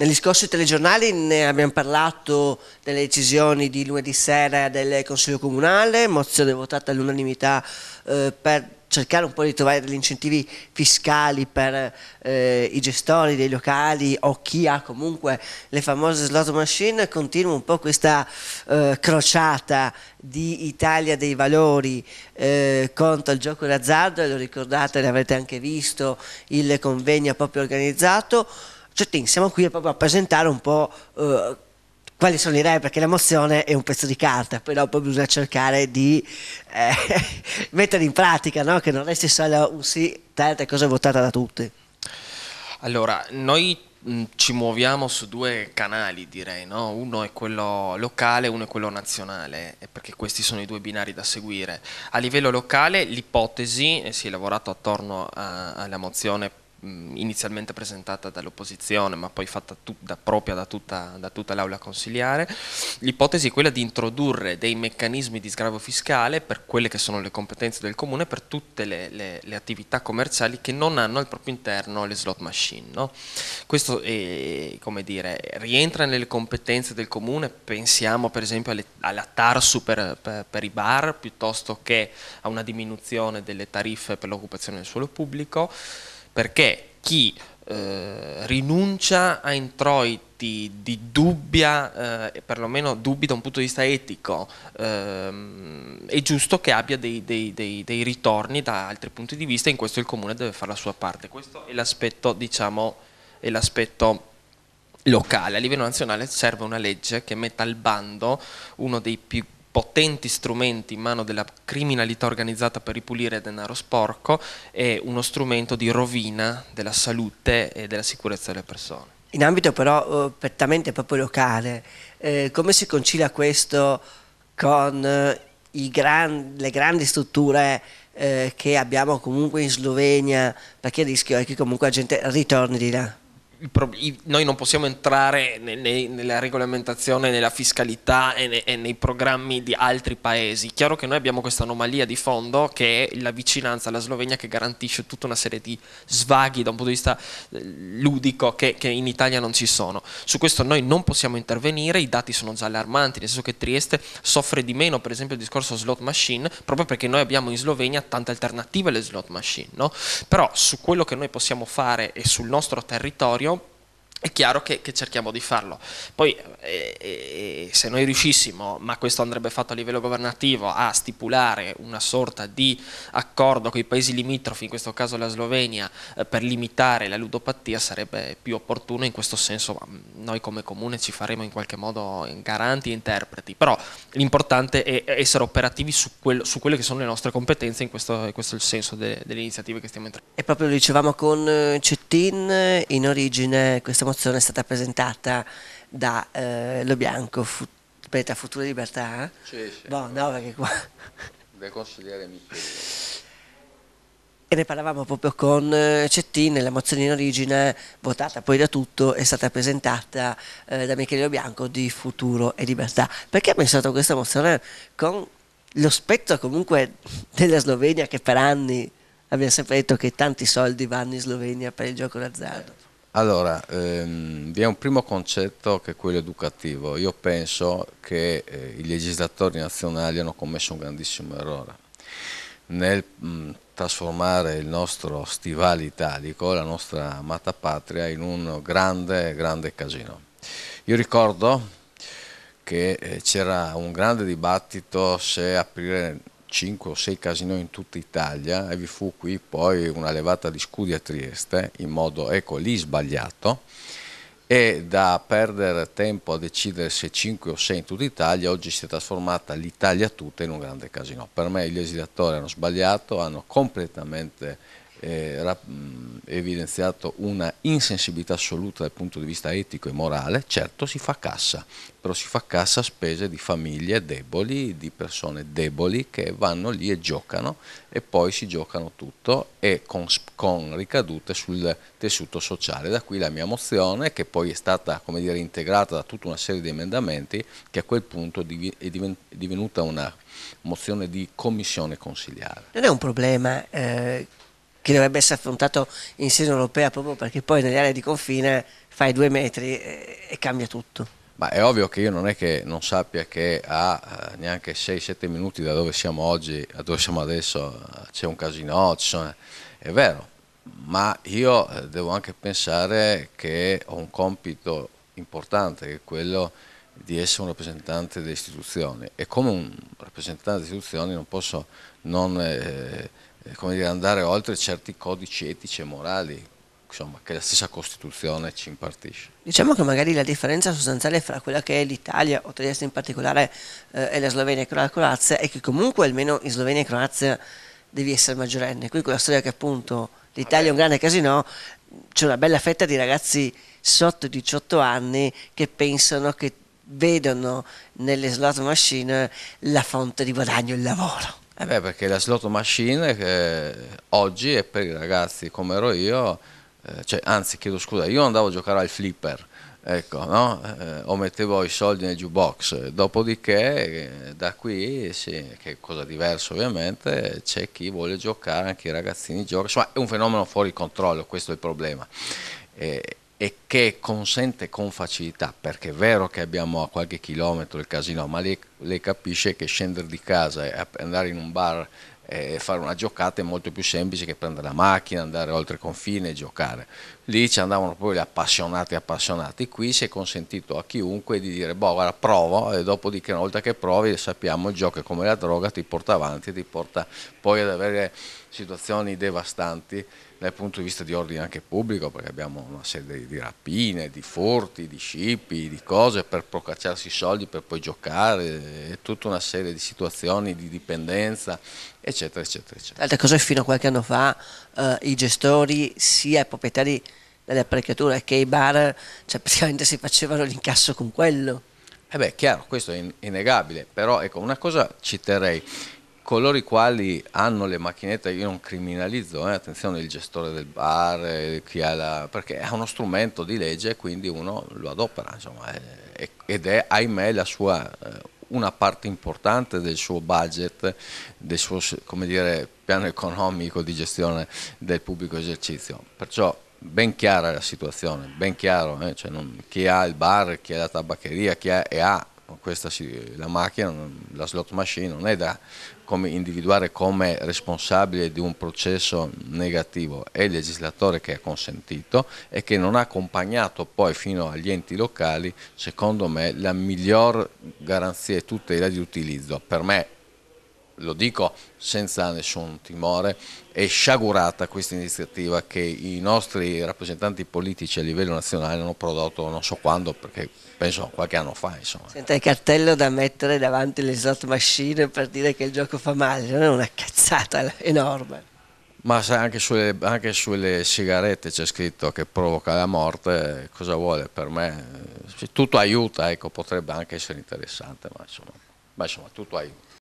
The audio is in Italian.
Negli scorsi telegiornali ne abbiamo parlato delle decisioni di lunedì sera del Consiglio Comunale, mozione votata all'unanimità eh, per cercare un po' di trovare degli incentivi fiscali per eh, i gestori dei locali o chi ha comunque le famose slot machine, continua un po' questa eh, crociata di Italia dei valori eh, contro il gioco d'azzardo, lo ricordate, l'avrete anche visto, il convegno proprio organizzato. Cioè, siamo qui proprio a presentare un po' eh, quali sono le idee, perché l'emozione è un pezzo di carta, poi dopo bisogna cercare di eh, mettere in pratica, no? che non resti solo un sì, tante cose votate da tutti. Allora, noi mm, ci muoviamo su due canali direi, no? uno è quello locale uno è quello nazionale, perché questi sono i due binari da seguire. A livello locale l'ipotesi, e eh, si è lavorato attorno a, eh, alla mozione inizialmente presentata dall'opposizione ma poi fatta da propria da tutta, da tutta l'aula consiliare, l'ipotesi è quella di introdurre dei meccanismi di sgravo fiscale per quelle che sono le competenze del comune per tutte le, le, le attività commerciali che non hanno al proprio interno le slot machine. No? Questo è, eh, dire, rientra nelle competenze del comune, pensiamo per esempio alle, alla TARSU per, per, per i bar piuttosto che a una diminuzione delle tariffe per l'occupazione del suolo pubblico, perché chi eh, rinuncia a introiti di dubbia, eh, perlomeno dubbi da un punto di vista etico, ehm, è giusto che abbia dei, dei, dei, dei, ritorni da altri punti di vista, in questo il comune deve fare la sua parte. Questo è l'aspetto, diciamo, è l'aspetto locale. A livello nazionale serve una legge che metta al bando uno dei più potenti strumenti in mano della criminalità organizzata per ripulire denaro sporco e uno strumento di rovina della salute e della sicurezza delle persone. In ambito però eh, prettamente proprio locale, eh, come si concilia questo con eh, gran, le grandi strutture eh, che abbiamo comunque in Slovenia? Perché il rischio è che comunque la gente ritorni di là noi non possiamo entrare nella regolamentazione, nella fiscalità e, nei programmi di altri paesi. Chiaro che noi abbiamo questa anomalia di fondo che è la vicinanza alla Slovenia che garantisce tutta una serie di svaghi da un punto di vista eh, ludico che, in Italia non ci sono. Su questo noi non possiamo intervenire, i dati sono già allarmanti, nel senso che Trieste soffre di meno per esempio il discorso slot machine proprio perché noi abbiamo in Slovenia tante alternative alle slot machine. No? Però su quello che noi possiamo fare e sul nostro territorio è chiaro che, che, cerchiamo di farlo. Poi eh, eh, se noi riuscissimo, ma questo andrebbe fatto a livello governativo, a stipulare una sorta di accordo con i paesi limitrofi, in questo caso la Slovenia, eh, per limitare la ludopatia sarebbe più opportuno, in questo senso mm, noi come comune ci faremo in qualche modo garanti e interpreti, però l'importante è essere operativi su, quello, su, quelle che sono le nostre competenze, in questo, questo è il senso de, delle iniziative che stiamo entrando. E proprio lo dicevamo con eh, Cettin, in origine questa mozione è stata presentata da eh, Lo Bianco, fu, aspetta, Futura Libertà? Eh? Sì, sì. Boh, no, perché qua... Del consigliere Michele. E ne parlavamo proprio con eh, Cettini, la mozione in origine, votata poi da tutto, è stata presentata eh, da Michele Bianco di Futuro e Libertà. Perché ha pensato questa mozione con lo spettro comunque della Slovenia che per anni abbiamo sempre detto che tanti soldi vanno in Slovenia per il gioco d'azzardo? Allora, ehm, vi è un primo concetto che è quello educativo. Io penso che eh, i legislatori nazionali hanno commesso un grandissimo errore nel mh, trasformare il nostro stivale italico, la nostra amata patria, in un grande, grande casino. Io ricordo che eh, c'era un grande dibattito se aprire 5 o 6 casinò in tutta Italia e vi fu qui poi una levata di scudi a Trieste in modo, ecco lì sbagliato e da perdere tempo a decidere se 5 o 6 in tutta Italia oggi si è trasformata l'Italia tutta in un grande casino. Per me i legislatori hanno sbagliato, hanno completamente eh, evidenziato una insensibilità assoluta dal punto di vista etico e morale, certo si fa cassa, però si fa cassa a spese di famiglie deboli, di persone deboli che vanno lì e giocano e poi si giocano tutto e con, con ricadute sul tessuto sociale. Da qui la mia mozione che poi è stata dire, integrata da tutta una serie di emendamenti che a quel punto è divenuta una mozione di commissione consigliare. Non è un problema. Eh che dovrebbe essere affrontato in seno europea proprio perché poi nelle aree di confine fai due metri e, e cambia tutto. Ma è ovvio che io non è che non sappia che a eh, neanche 6-7 minuti da dove siamo oggi, a dove siamo adesso, eh, c'è un casino, sono... Eh, è vero, ma io devo anche pensare che ho un compito importante, che è quello di essere un rappresentante delle istituzioni e come un rappresentante delle istituzioni non posso non... Eh, come dire, andare oltre certi codici etici e morali insomma, che la stessa Costituzione ci impartisce. Diciamo che magari la differenza sostanziale fra quella che è l'Italia, o Trieste in particolare, eh, e la Slovenia e la Croazia è che comunque almeno in Slovenia e Croazia devi essere maggiorenne. Qui con la storia che appunto l'Italia è un grande casino, c'è una bella fetta di ragazzi sotto i 18 anni che pensano che vedono nelle slot machine la fonte di guadagno, il lavoro. Eh beh, perché la slot machine eh, oggi è per i ragazzi come ero io, eh, cioè, anzi chiedo scusa, io andavo a giocare al flipper, ecco, no? eh, o mettevo i soldi nel jukebox, dopodiché eh, da qui, sì, che è cosa diversa ovviamente, c'è chi vuole giocare, anche i ragazzini giocano, insomma è un fenomeno fuori controllo, questo è il problema. Eh, e che consente con facilità, perché è vero che abbiamo a qualche chilometro il casino, ma lei, lei capisce che scendere di casa e andare in un bar e fare una giocata è molto più semplice che prendere la macchina, andare oltre confine e giocare. Lì ci andavano proprio gli appassionati appassionati, qui si è consentito a chiunque di dire boh guarda provo e dopodiché una volta che provi sappiamo il gioco è come la droga, ti porta avanti, ti porta poi ad avere situazioni devastanti dal punto di vista di ordine anche pubblico, perché abbiamo una serie di rapine, di furti, di scippi, di cose per procacciarsi i soldi per poi giocare, tutta una serie di situazioni di dipendenza, eccetera, eccetera. eccetera. Altre cose fino a qualche anno fa eh, i gestori sia i proprietari delle apparecchiature che i bar, cioè praticamente si facevano l'incasso con quello. Eh beh, chiaro, questo è innegabile, però ecco, una cosa citerei. terrei coloro i quali hanno le macchinette, io non criminalizzo, eh, attenzione il gestore del bar, eh, chi ha la, perché è uno strumento di legge e quindi uno lo adopera, insomma, è, ed è ahimè la sua, eh, una parte importante del suo budget, del suo dire, piano economico di gestione del pubblico esercizio. Perciò ben chiara la situazione, ben chiaro, eh, cioè non, chi ha il bar, chi ha la tabaccheria, chi ha, e ha si, la macchina, la slot machine non è da come individuare come responsabile di un processo negativo, è il legislatore che ha consentito e che non ha accompagnato poi fino agli enti locali, secondo me, la miglior garanzia e tutela di utilizzo. Per me lo dico senza nessun timore, è sciagurata questa iniziativa che i nostri rappresentanti politici a livello nazionale hanno prodotto non so quando, perché penso qualche anno fa. Insomma. Senta il cartello da mettere davanti alle slot machine per dire che il gioco fa male, non è una cazzata enorme. Ma anche sulle, anche sulle sigarette c'è scritto che provoca la morte, cosa vuole per me? Eh, Se tutto aiuta, ecco, potrebbe anche essere interessante, ma insomma, ma insomma tutto aiuta.